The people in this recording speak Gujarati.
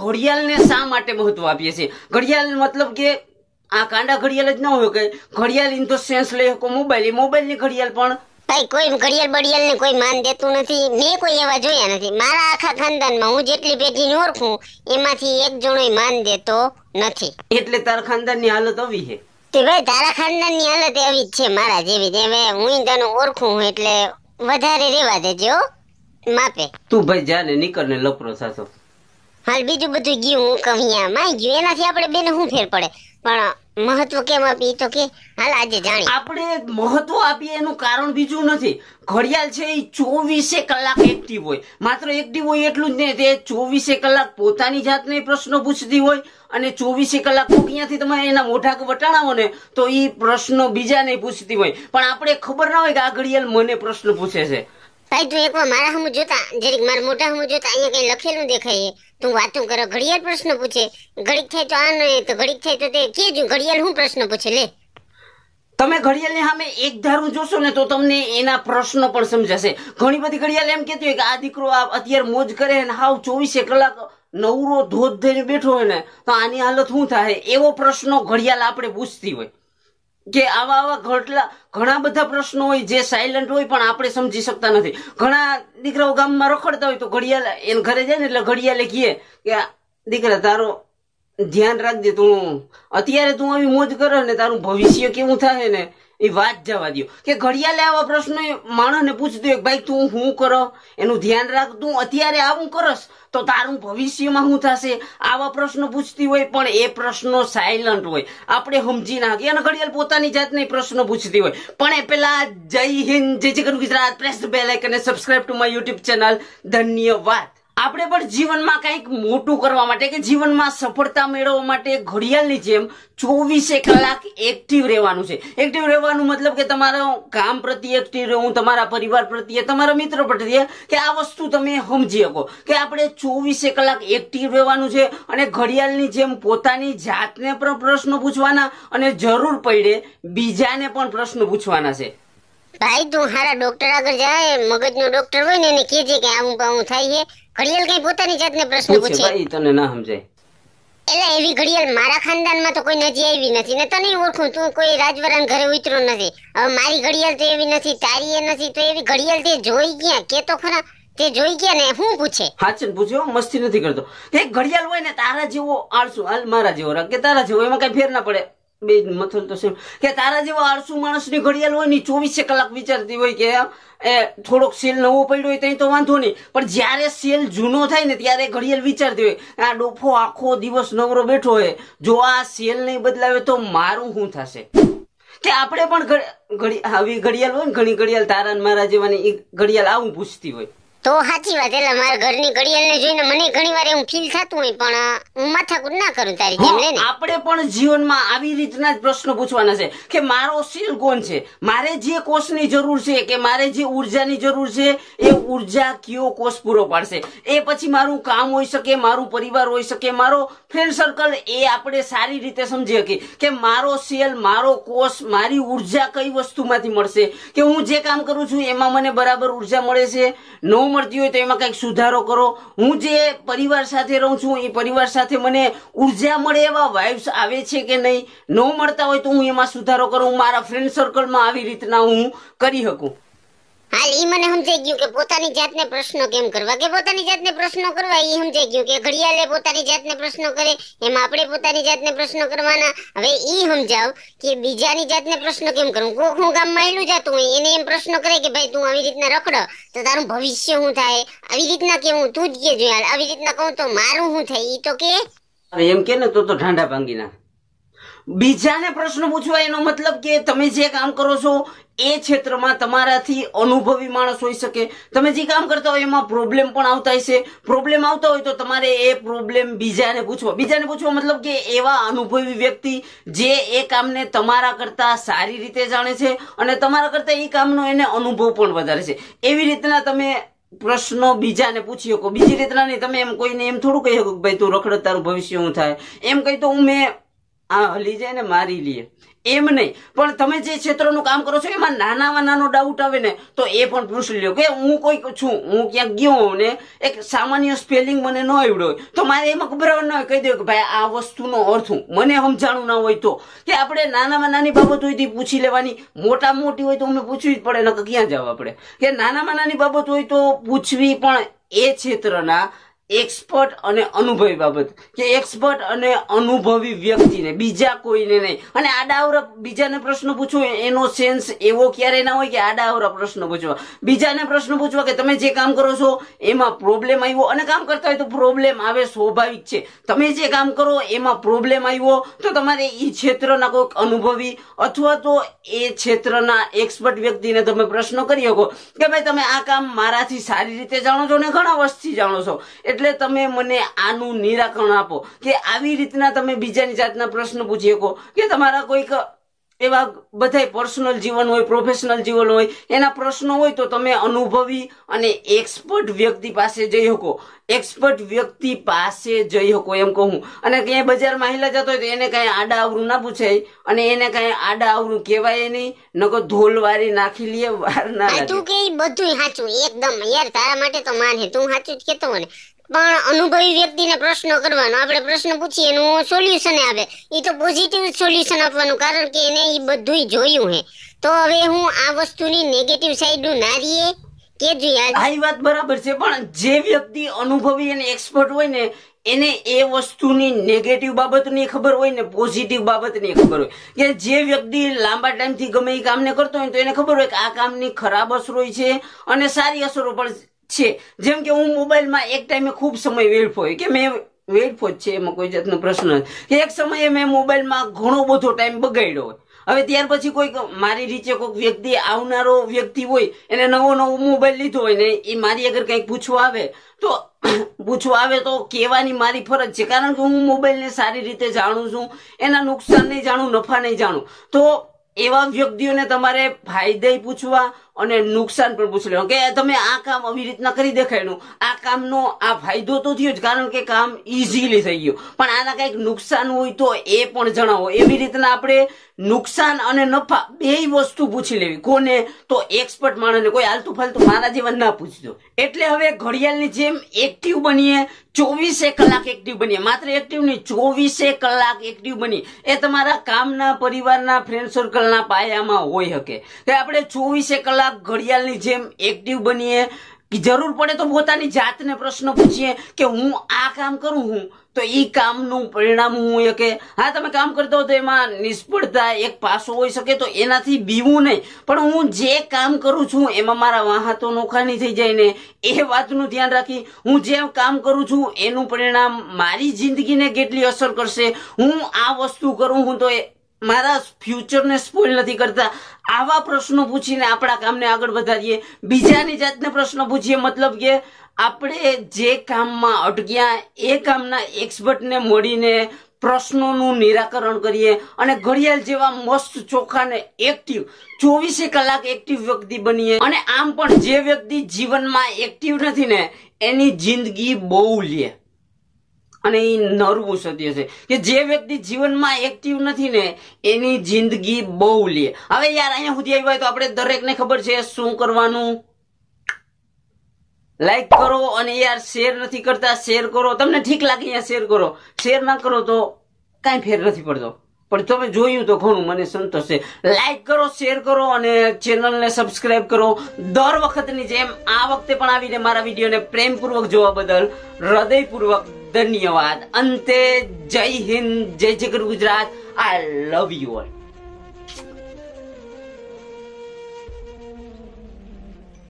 ઘડિયાળને શા માટે મહત્વ આપીએ છીએ ઘડિયાળ મતલબ કે આ કાંડા ઘડિયાળ જ ન હોય કે ઘડિયાળ ઇન તો સેન્સ લઈ શકો મોબાઈલ એ મોબાઈલની ઘડિયાળ પણ ભાઈ કોઈ ઘડિયાળ બડિયાળ ને કોઈ માન દેતું નથી મેં કોઈ એવા જોયા નથી મારા આખા ખાનદાનમાં હું જેટલી પેઢીને ઓળખું એમાંથી એક જણોય માન દેતો નથી એટલે તારા ની હાલત આવી છે તે ભાઈ તારા ખાનદાનની હાલત એવી જ છે મારા જેવી હવે હું તને ઓળખું એટલે વધારે રેવા દેજો માપે તું ભાઈ જાને નીકળને લપરો સાસો હાલ બીજું બધું ગયું કમિયા માં ગયું એનાથી આપણે બેને શું ફેર પડે પણ મહત્વ કેમ આપી તો કે હાલ આજે જાણી આપણે મહત્વ આપીએ એનું કારણ બીજું નથી ઘડિયાળ છે એ ચોવીસે કલાક એક્ટિવ હોય માત્ર એક્ટિવ હોય એટલું જ નહીં તે ચોવીસે કલાક પોતાની જાતને પ્રશ્નો પૂછતી હોય અને ચોવીસે કલાક ક્યાંથી તમે એના મોઢા વટાણાવો ને તો એ પ્રશ્નો બીજાને પૂછતી હોય પણ આપણે ખબર ના હોય કે આ ઘડિયાળ મને પ્રશ્ન પૂછે છે તાઈ તું એકવાર મારા હમું જોતા જરીક મારા મોટા હમું જોતા અહીંયા કઈ લખેલું દેખાય તું વાતું કરો ઘડિયાળ પ્રશ્ન પૂછે ઘડીક થાય તો આ તો ઘડીક થાય તો તે કેજો ઘડિયાળ હું પ્રશ્ન પૂછે લે તમે ઘડિયાળની સામે એક ધારું જોશો ને તો તમને એના પ્રશ્નો પણ સમજાશે ઘણી બધી ઘડિયાળ એમ કહેતી હોય કે આ દીકરો આ અત્યારે મોજ કરે ને હાવ ચોવીસે કલાક નવરો ધોધ થઈને બેઠો હોય ને તો આની હાલત શું થાય એવો પ્રશ્નો ઘડિયાળ આપણે પૂછતી હોય કે આવા આવા ઘટલા ઘણા બધા પ્રશ્નો હોય જે સાયલન્ટ હોય પણ આપણે સમજી શકતા નથી ઘણા દીકરાઓ ગામમાં રખડતા હોય તો ઘડિયાળ એને ઘરે જાય ને એટલે ઘડિયાળે કહીએ કે દીકરા તારો ધ્યાન રાખજે તું અત્યારે તું આવી મોજ કરે ને તારું ભવિષ્ય કેવું થાય ને એ વાત જવા દો કે ઘડિયાળે આવા પ્રશ્ન માણસને પૂછતો એક ભાઈ તું શું કરો એનું ધ્યાન રાખ તું અત્યારે આવું કરસ તો તારું ભવિષ્યમાં શું થશે આવા પ્રશ્ન પૂછતી હોય પણ એ પ્રશ્નો સાયલન્ટ હોય આપણે સમજી ના અને ઘડિયાળ પોતાની જાતને પ્રશ્નો પૂછતી હોય પણ એ પેલા જય હિન્દ જય જય Gujarat press bell icon subscribe to my YouTube channel ધન્યવાદ આપણે પણ જીવનમાં કંઈક મોટું કરવા માટે કે જીવનમાં સફળતા મેળવવા માટે ઘડિયાળની જેમ ચોવીસે કલાક એક્ટિવ રહેવાનું છે એક્ટિવ રહેવાનું મતલબ કે તમારા કામ પ્રત્યે એક્ટિવ રહેવું તમારા પરિવાર પ્રત્યે તમારા મિત્ર પ્રત્યે કે આ વસ્તુ તમે સમજી શકો કે આપણે ચોવીસે કલાક એક્ટિવ રહેવાનું છે અને ઘડિયાળની જેમ પોતાની જાતને પણ પ્રશ્નો પૂછવાના અને જરૂર પડે બીજાને પણ પ્રશ્નો પૂછવાના છે ભાઈ તું હારા ડોક્ટર આગળ જાય મગજનો ડોક્ટર હોય ને એને કહેજે કે આવું પાવું થાય છે ઘડિયાળ કઈ પોતાની જાતને પ્રશ્ન પૂછે ભાઈ તને ના સમજાય એટલે એવી ઘડિયાળ મારા ખાનદાનમાં તો કોઈ નજી આવી નથી ને તને ઓળખું તું કોઈ રાજવરાન ઘરે ઉતરો નથી હવે મારી ઘડિયાળ તો એવી નથી તારી એ નથી તો એવી ઘડિયાળ તે જોઈ ગયા કે તો ખરા તે જોઈ ગયા ને હું પૂછે હાચન પૂછ્યો મસ્તી નથી કરતો એક ઘડિયાળ હોય ને તારા જેવો આળસુ હાલ મારા જેવો રાખ કે તારા જેવો એમાં કઈ ફેર ના પડે બે મથુર તો સેમ કે તારા જેવો આળસુ માણસની ઘડિયાળ હોય ને ચોવીસે કલાક વિચારતી હોય કે એ થોડોક સેલ નવો પડ્યો હોય ત્યાં તો વાંધો નહીં પણ જ્યારે સેલ જૂનો થાય ને ત્યારે ઘડિયાળ વિચારતી હોય આ ડોફો આખો દિવસ નવરો બેઠો હોય જો આ સેલ નહીં બદલાવે તો મારું શું થશે કે આપણે પણ આવી ઘડિયાળ હોય ને ઘણી ઘડિયાળ તારા મારા જેવાની ઘડિયાળ આવું પૂછતી હોય તો સાચી વાત એટલે મારા ઘરની ઘડિયાળને જોઈને મને ઘણીવાર એવું ફીલ થતું હોય પણ હું માથાકૂટ ના કરું તારી જેમ લે આપણે પણ જીવનમાં આવી રીતના જ પ્રશ્નો પૂછવાના છે કે મારો સીલ કોણ છે મારે જે કોષની જરૂર છે કે મારે જે ઉર્જાની જરૂર છે એ ઉર્જા કયો કોષ પૂરો પાડશે એ પછી મારું કામ હોઈ શકે મારું પરિવાર હોઈ શકે મારો ફ્રેન્ડ સર્કલ એ આપણે સારી રીતે સમજી શકીએ કે મારો સેલ મારો કોષ મારી ઉર્જા કઈ વસ્તુમાંથી મળશે કે હું જે કામ કરું છું એમાં મને બરાબર ઉર્જા મળે છે નો મળતી હોય તો એમાં કંઈક સુધારો કરો હું જે પરિવાર સાથે રહું છું એ પરિવાર સાથે મને ઉર્જા મળે એવા વાઇબ્સ આવે છે કે નહીં ન મળતા હોય તો હું એમાં સુધારો કરું મારા ફ્રેન્ડ સર્કલમાં આવી રીતના હું કરી શકું હાલ ઈ મને સમજાઈ ગયું કે પોતાની જાતને પ્રશ્નો કેમ કરવા કે પોતાની જાતને પ્રશ્નો કરવા ઈ સમજાઈ ગયું કે ઘડિયાળે પોતાની જાતને પ્રશ્નો કરે એમાં આપણે પોતાની જાતને પ્રશ્નો કરવાના હવે ઈ સમજાવ કે બીજાની જાતને પ્રશ્નો કેમ કરું કોક હું ગામમાં એલું જાતું હોય એને એમ પ્રશ્નો કરે કે ભાઈ તું આવી રીતના રખડો તો તારું ભવિષ્ય શું થાય આવી રીતના કેવું તું જ કે જોયા આવી રીતના કહું તો મારું શું થાય ઈ તો કે એમ કે ને તો તો ભાંગી નાખ બીજાને પ્રશ્ન પૂછવા એનો મતલબ કે તમે જે કામ કરો છો એ ક્ષેત્રમાં તમારાથી અનુભવી માણસ હોઈ શકે તમે જે કામ કરતા હોય એમાં પ્રોબ્લેમ પણ આવતા હશે પ્રોબ્લેમ આવતા હોય તો તમારે એ પ્રોબ્લેમ બીજાને પૂછવો બીજાને પૂછવો મતલબ કે એવા અનુભવી વ્યક્તિ જે એ કામને તમારા કરતાં સારી રીતે જાણે છે અને તમારા કરતાં એ કામનો એને અનુભવ પણ વધારે છે એવી રીતના તમે પ્રશ્નો બીજાને પૂછી શકો બીજી રીતના નહીં તમે એમ કોઈને એમ થોડું કહી શકો કે ભાઈ તું રખડત ભવિષ્ય હું થાય એમ કહી તો હું મેં આ હલી જાય ને મારી લે એમ નહીં પણ તમે જે ક્ષેત્રનું કામ કરો છો એમાં નાનામાં નાનો ડાઉટ આવે ને તો એ પણ પૂછી લ્યો કે હું કોઈ છું હું ક્યાંક ગયો હોઉં ને એક સામાન્ય સ્પેલિંગ મને ન આવડ્યો હોય તો મારે એમાં ગભરાવાનું ન હોય કહી દઉં કે ભાઈ આ વસ્તુનો અર્થ હું મને સમજાણું ના હોય તો કે આપણે નાનામાં નાની બાબત હોય પૂછી લેવાની મોટા મોટી હોય તો અમે પૂછવી જ પડે ન ક્યાં જવા પડે કે નાનામાં નાની બાબત હોય તો પૂછવી પણ એ ક્ષેત્રના એક્સપર્ટ અને અનુભવી બાબત કે એક્સપર્ટ અને અનુભવી વ્યક્તિને બીજા કોઈને નહીં અને આડાવરા બીજાને પ્રશ્ન પૂછવો એનો સેન્સ એવો ક્યારે ના હોય કે આડાવરા પ્રશ્ન પૂછવા બીજાને પ્રશ્ન પૂછવા કે તમે જે કામ કરો છો એમાં પ્રોબ્લેમ આવ્યો અને કામ કરતા હોય તો પ્રોબ્લેમ આવે સ્વાભાવિક છે તમે જે કામ કરો એમાં પ્રોબ્લેમ આવ્યો તો તમારે એ ક્ષેત્રના કોઈક અનુભવી અથવા તો એ ક્ષેત્રના એક્સપર્ટ વ્યક્તિને તમે પ્રશ્ન કરી શકો કે ભાઈ તમે આ કામ મારાથી સારી રીતે જાણો છો અને ઘણા વર્ષથી જાણો છો એટલે એટલે તમે મને આનું નિરાકરણ આપો કે આવી રીતના તમે બીજાની જાતના પ્રશ્ન પૂછી શકો કે તમારા કોઈક એવા બધા પર્સનલ જીવન હોય પ્રોફેશનલ જીવન હોય એના પ્રશ્નો હોય તો તમે અનુભવી અને એક્સપર્ટ વ્યક્તિ પાસે જઈ શકો એક્સપર્ટ વ્યક્તિ પાસે જઈ શકો એમ કહું અને ક્યાંય બજારમાં હેલા જતો હોય તો એને કાંઈ આડા આવરું ના પૂછાય અને એને કાંઈ આડા આવરું કહેવાય નહીં નકો ધોલ વારી નાખી લે વાર ના તું કે બધું સાચું એકદમ યાર તારા માટે તો માન તું સાચું જ કેતો મને પણ અનુભવી વ્યક્તિને પ્રશ્ન કરવાનો આપણે પ્રશ્ન પૂછીએ એનું સોલ્યુશન આપે એ તો પોઝિટિવ સોલ્યુશન આપવાનું કારણ કે એને એ બધુંય જોયું હે તો હવે હું આ વસ્તુની નેગેટિવ સાઈડ નું ના કે જોઈએ આ વાત બરાબર છે પણ જે વ્યક્તિ અનુભવી અને એક્સપર્ટ હોય ને એને એ વસ્તુની નેગેટિવ બાબતની ખબર હોય ને પોઝિટિવ બાબતની ખબર હોય કે જે વ્યક્તિ લાંબા ટાઈમથી ગમે એ કામને કરતો હોય તો એને ખબર હોય કે આ કામની ખરાબ અસરો છે અને સારી અસરો પણ છે જેમ કે હું મોબાઈલમાં એક ટાઈમે ખૂબ સમય હોય કે મેં વેડફો છે એમાં કોઈ જાતનો પ્રશ્ન કે એક સમયે મેં મોબાઈલમાં ઘણો બધો ટાઈમ બગાડ્યો હોય હવે ત્યાર પછી કોઈક મારી રીતે કોઈક વ્યક્તિ આવનારો વ્યક્તિ હોય એને નવો નવો મોબાઈલ લીધો હોય ને એ મારી અગર કંઈક પૂછવા આવે તો પૂછવા આવે તો કહેવાની મારી ફરજ છે કારણ કે હું મોબાઈલને સારી રીતે જાણું છું એના નુકસાન નહીં જાણું નફા નહીં જાણું તો એવા વ્યક્તિઓને તમારે ફાયદે પૂછવા અને નુકસાન પણ પૂછી લેવાનું કે તમે આ કામ આવી રીતના કરી દેખાયનું આ કામનો આ ફાયદો તો થયો જ કારણ કે કામ ઇઝીલી થઈ ગયું પણ આના કંઈક નુકસાન હોય તો એ પણ જણાવો એવી રીતના આપણે નુકસાન અને નફા બે વસ્તુ પૂછી લેવી કોને તો એક્સપર્ટ માણસને કોઈ આલતું ફાલતું મારા જીવન ના પૂછજો એટલે હવે ઘડિયાળની જેમ એક્ટિવ બનીએ ચોવીસે કલાક એક્ટિવ બનીએ માત્ર એક્ટિવ નહીં ચોવીસે કલાક એક્ટિવ બની એ તમારા કામના પરિવારના ફ્રેન્ડ સર્કલના પાયામાં હોય શકે કે આપણે ચોવીસે કલાક કલાક ઘડિયાળની જેમ એક્ટિવ બનીએ જરૂર પડે તો પોતાની જાતને પ્રશ્ન પૂછીએ કે હું આ કામ કરું હું તો એ કામનું પરિણામ હું એ કે હા તમે કામ કરતા હો તો એમાં નિષ્ફળતા એક પાસો હોઈ શકે તો એનાથી બીવું નહીં પણ હું જે કામ કરું છું એમાં મારા વાહતો નોખાની થઈ જાય ને એ વાતનું ધ્યાન રાખી હું જે કામ કરું છું એનું પરિણામ મારી જિંદગીને કેટલી અસર કરશે હું આ વસ્તુ કરું હું તો મારા ફ્યુચરને સ્પોઇલ નથી કરતા આવા પ્રશ્નો પૂછીને આપણા કામને આગળ વધારીએ બીજાની જાતને પ્રશ્નો પૂછીએ મતલબ કે આપણે જે કામમાં અટક્યા એ કામના એક્સપર્ટને મળીને પ્રશ્નોનું નિરાકરણ કરીએ અને ઘડિયાળ જેવા મસ્ત ચોખાને એક્ટિવ ચોવીસે કલાક એક્ટિવ વ્યક્તિ બનીએ અને આમ પણ જે વ્યક્તિ જીવનમાં એક્ટિવ નથી ને એની જિંદગી બહુ લે અને એ નરવું સત્ય છે કે જે વ્યક્તિ જીવનમાં એક્ટિવ નથી ને એની જિંદગી બહુ લે હવે યાર અહીંયા સુધી આવી હોય તો આપણે દરેકને ખબર છે શું કરવાનું લાઈક કરો અને યાર શેર નથી કરતા શેર કરો તમને ઠીક લાગે અહીંયા શેર કરો શેર ના કરો તો કાંઈ ફેર નથી પડતો પણ તમે જોયું તો ઘણું મને સંતોષે છે લાઈક કરો શેર કરો અને ચેનલને સબસ્ક્રાઇબ કરો દર વખતની જેમ આ વખતે પણ આવીને મારા વિડીયોને પ્રેમપૂર્વક જોવા બદલ હૃદયપૂર્વક ધન્યવાદ અંતે જય હિન્દ જય જગર Gujarat I love you all